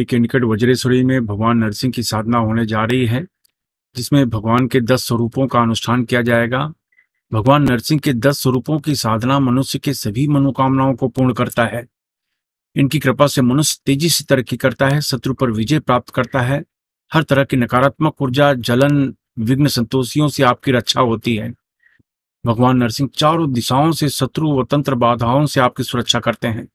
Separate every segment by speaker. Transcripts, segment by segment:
Speaker 1: मुंबई के निकट वज्रेश्वरी में भगवान नरसिंह की साधना होने जा रही है जिसमें भगवान के दस स्वरूपों का अनुष्ठान किया जाएगा भगवान नरसिंह के दस स्वरूपों की साधना मनुष्य के सभी मनोकामनाओं को पूर्ण करता है इनकी कृपा से मनुष्य तेजी से तरक्की करता है शत्रु पर विजय प्राप्त करता है हर तरह की नकारात्मक ऊर्जा जलन विघ्न संतोषियों से आपकी रक्षा होती है भगवान नरसिंह चारों दिशाओं से शत्रु व तंत्र बाधाओं से आपकी सुरक्षा करते हैं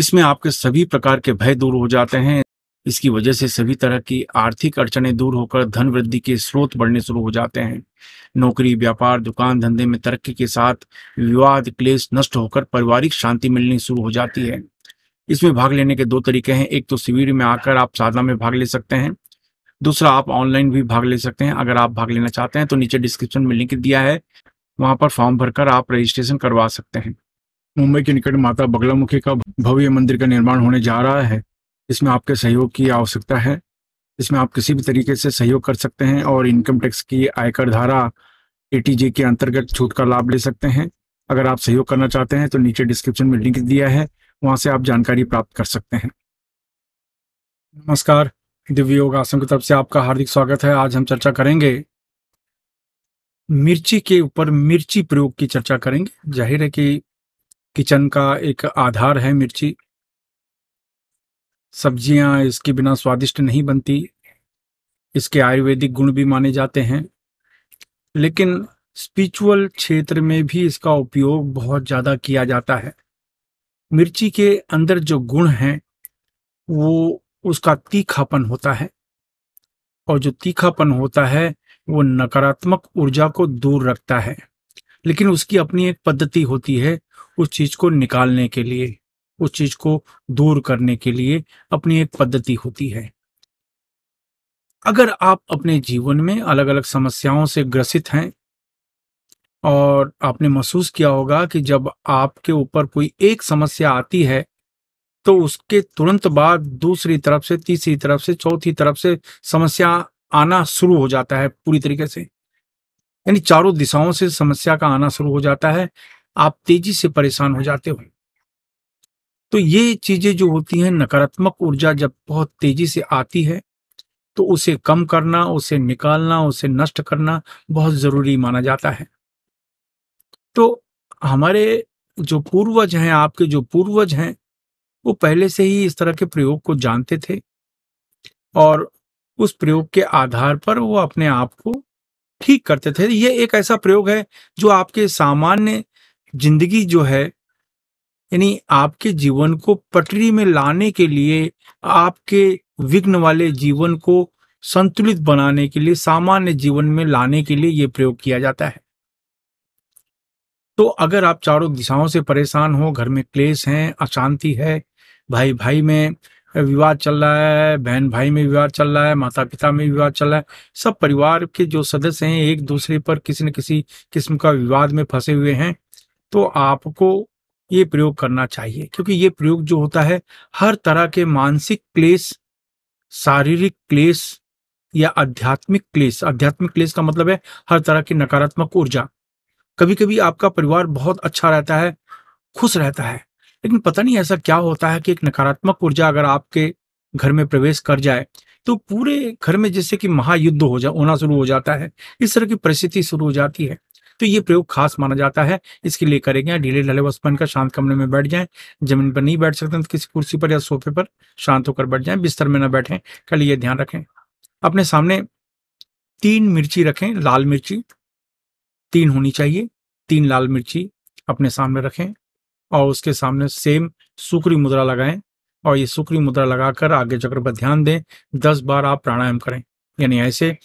Speaker 1: इसमें आपके सभी प्रकार के भय दूर हो जाते हैं इसकी वजह से सभी तरह की आर्थिक अड़चने दूर होकर धन वृद्धि के स्रोत बढ़ने शुरू हो जाते हैं नौकरी व्यापार दुकान धंधे में तरक्की के साथ विवाद क्लेश नष्ट होकर पारिवारिक शांति मिलनी शुरू हो जाती है इसमें भाग लेने के दो तरीके हैं एक तो शिविर में आकर आप साधना में भाग ले सकते हैं दूसरा आप ऑनलाइन भी भाग ले सकते हैं अगर आप भाग लेना चाहते हैं तो नीचे डिस्क्रिप्शन में लिंक दिया है वहां पर फॉर्म भरकर आप रजिस्ट्रेशन करवा सकते हैं मुंबई के निकट माता बगलामुखी का भव्य मंदिर का निर्माण होने जा रहा है इसमें आपके सहयोग की आवश्यकता है इसमें आप किसी भी तरीके से सहयोग कर सकते हैं और इनकम टैक्स की आयकर धारा एटीजे के अंतर्गत छूट का लाभ ले सकते हैं अगर आप सहयोग करना चाहते हैं तो नीचे डिस्क्रिप्शन में लिंक दिया है वहां से आप जानकारी प्राप्त कर सकते हैं नमस्कार दिव्य योग आसन की तरफ से आपका हार्दिक स्वागत है आज हम चर्चा करेंगे मिर्ची के ऊपर मिर्ची प्रयोग की चर्चा करेंगे जाहिर है कि किचन का एक आधार है मिर्ची सब्जियां इसके बिना स्वादिष्ट नहीं बनती इसके आयुर्वेदिक गुण भी माने जाते हैं लेकिन स्पिरिचुअल क्षेत्र में भी इसका उपयोग बहुत ज़्यादा किया जाता है मिर्ची के अंदर जो गुण हैं वो उसका तीखापन होता है और जो तीखापन होता है वो नकारात्मक ऊर्जा को दूर रखता है लेकिन उसकी अपनी एक पद्धति होती है उस चीज को निकालने के लिए उस चीज को दूर करने के लिए अपनी एक पद्धति होती है अगर आप अपने जीवन में अलग अलग समस्याओं से ग्रसित हैं और आपने महसूस किया होगा कि जब आपके ऊपर कोई एक समस्या आती है तो उसके तुरंत बाद दूसरी तरफ से तीसरी तरफ से चौथी तरफ से समस्या आना शुरू हो जाता है पूरी तरीके से यानी चारों दिशाओं से समस्या का आना शुरू हो जाता है आप तेजी से परेशान हो जाते हो तो ये चीजें जो होती हैं नकारात्मक ऊर्जा जब बहुत तेजी से आती है तो उसे कम करना उसे निकालना उसे नष्ट करना बहुत जरूरी माना जाता है तो हमारे जो पूर्वज हैं आपके जो पूर्वज हैं वो पहले से ही इस तरह के प्रयोग को जानते थे और उस प्रयोग के आधार पर वो अपने आप को ठीक करते थे ये एक ऐसा प्रयोग है जो आपके सामान्य जिंदगी जो है यानी आपके जीवन को पटरी में लाने के लिए आपके विघ्न वाले जीवन को संतुलित बनाने के लिए सामान्य जीवन में लाने के लिए ये प्रयोग किया जाता है तो अगर आप चारों दिशाओं से परेशान हो घर में क्लेश हैं अशांति है भाई भाई में विवाद चल रहा है बहन भाई में विवाद चल रहा है माता पिता में विवाद चल रहा है सब परिवार के जो सदस्य हैं एक दूसरे पर किसी न किसी किस्म का विवाद में फंसे हुए हैं तो आपको ये प्रयोग करना चाहिए क्योंकि ये प्रयोग जो होता है हर तरह के मानसिक क्लेश शारीरिक क्लेश या आध्यात्मिक क्लेश आध्यात्मिक क्लेश का मतलब है हर तरह की नकारात्मक ऊर्जा कभी कभी आपका परिवार बहुत अच्छा रहता है खुश रहता है लेकिन पता नहीं ऐसा क्या होता है कि एक नकारात्मक ऊर्जा अगर आपके घर में प्रवेश कर जाए तो पूरे घर में जैसे कि महायुद्ध हो जा होना शुरू हो जाता है इस तरह की परिस्थिति शुरू हो जाती है तो ये प्रयोग खास माना जाता है इसके लिए करेंगे ढीले ढले बचपन का शांत कमरे में बैठ जाएं जमीन पर नहीं बैठ सकते तो किसी कुर्सी पर या सोफे पर शांत होकर बैठ जाएं बिस्तर में ना बैठें कल ये ध्यान रखें अपने सामने तीन मिर्ची रखें लाल मिर्ची तीन होनी चाहिए तीन लाल मिर्ची अपने सामने रखें और उसके सामने सेम सुक्री मुद्रा लगाएं और ये सुक्री मुद्रा लगाकर आगे चक्र पर ध्यान दें दस बार आप प्राणायाम करें यानी ऐसे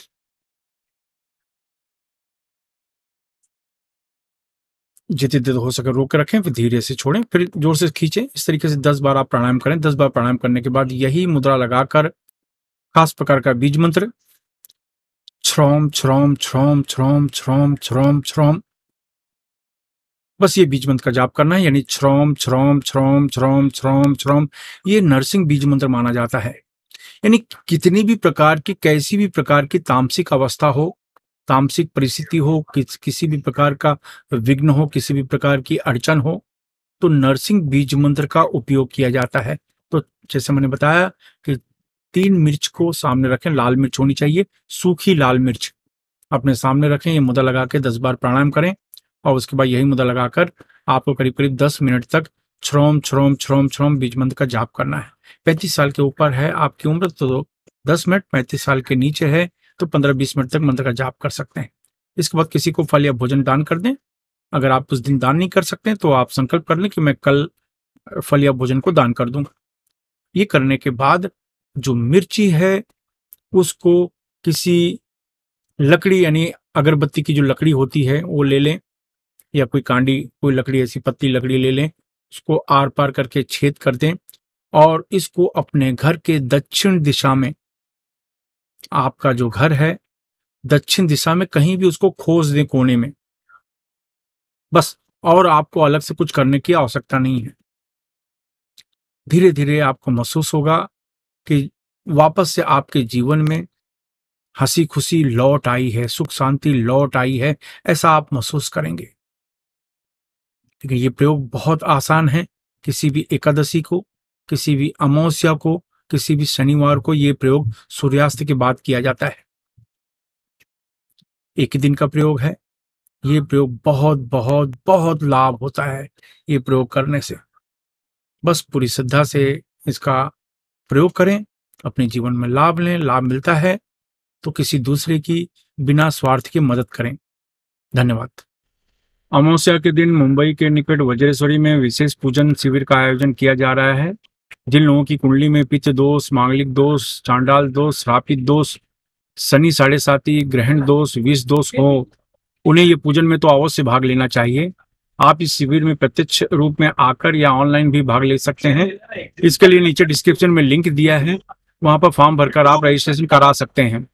Speaker 1: जितनी देर हो सके रोक के रखें फिर धीरे से छोड़ें फिर जोर से खींचें इस तरीके से दस बार आप प्राणायाम करें दस बार प्राणायाम करने के बाद यही मुद्रा लगाकर खास प्रकार का बीज मंत्र छ्रोम छ्रोम छ्रोम छ्रोम छ्रोम छ्रोम छ्रोम बस ये बीज मंत्र का जाप करना है यानी छ्रोम छ्रोम छ्रोम छ्रोम छ्रोम छ्रोम ये नरसिंह बीज मंत्र माना जाता है यानी कितनी भी प्रकार की कैसी भी प्रकार की तामसिक अवस्था हो तामसिक परिस्थिति हो कि, किसी भी प्रकार का विघ्न हो किसी भी प्रकार की अड़चन हो तो नरसिंह बीज मंत्र का उपयोग किया जाता है तो जैसे मैंने बताया कि तीन मिर्च को सामने रखें लाल मिर्च होनी चाहिए सूखी लाल मिर्च अपने सामने रखें ये मुदा लगा के दस बार प्राणायाम करें और उसके बाद यही मुद्दा लगाकर आपको करीब करीब दस मिनट तक छ्रोम छ्रोम छ्रोम छ्रोम बीज मंत्र का जाप करना है पैंतीस साल के ऊपर है आपकी उम्र तो दस मिनट पैंतीस साल के नीचे है तो पंद्रह बीस मिनट तक मंत्र का जाप कर सकते हैं इसके बाद किसी को फल या भोजन दान कर दें अगर आप उस दिन दान नहीं कर सकते तो आप संकल्प कर लें कि मैं कल फल या भोजन को दान कर दूंगा ये करने के बाद जो मिर्ची है उसको किसी लकड़ी यानी अगरबत्ती की जो लकड़ी होती है वो ले लें या कोई कांडी कोई लकड़ी ऐसी पत्ती लकड़ी ले लें उसको आर पार करके छेद कर दें और इसको अपने घर के दक्षिण दिशा में आपका जो घर है दक्षिण दिशा में कहीं भी उसको खोज दें कोने में बस और आपको अलग से कुछ करने की आवश्यकता नहीं है धीरे धीरे आपको महसूस होगा कि वापस से आपके जीवन में हंसी खुशी लौट आई है सुख शांति लौट आई है ऐसा आप महसूस करेंगे लेकिन ये प्रयोग बहुत आसान है किसी भी एकादशी को किसी भी अमावस्या को किसी भी शनिवार को ये प्रयोग सूर्यास्त के बाद किया जाता है एक ही दिन का प्रयोग है ये प्रयोग बहुत बहुत बहुत लाभ होता है ये प्रयोग करने से बस पूरी श्रद्धा से इसका प्रयोग करें अपने जीवन में लाभ लें लाभ मिलता है तो किसी दूसरे की बिना स्वार्थ के मदद करें धन्यवाद अमावस्या के दिन मुंबई के निकट वज्रेश्वरी में विशेष पूजन शिविर का आयोजन किया जा रहा है जिन लोगों की कुंडली में पित्त दोष मांगलिक दोष चांडाल दोष श्रापित दोष शनि साढ़े साथी ग्रहण दोष विष दोष हो उन्हें ये पूजन में तो अवश्य भाग लेना चाहिए आप इस शिविर में प्रत्यक्ष रूप में आकर या ऑनलाइन भी भाग ले सकते हैं इसके लिए नीचे डिस्क्रिप्शन में लिंक दिया है वहां पर फॉर्म भरकर आप रजिस्ट्रेशन करा सकते हैं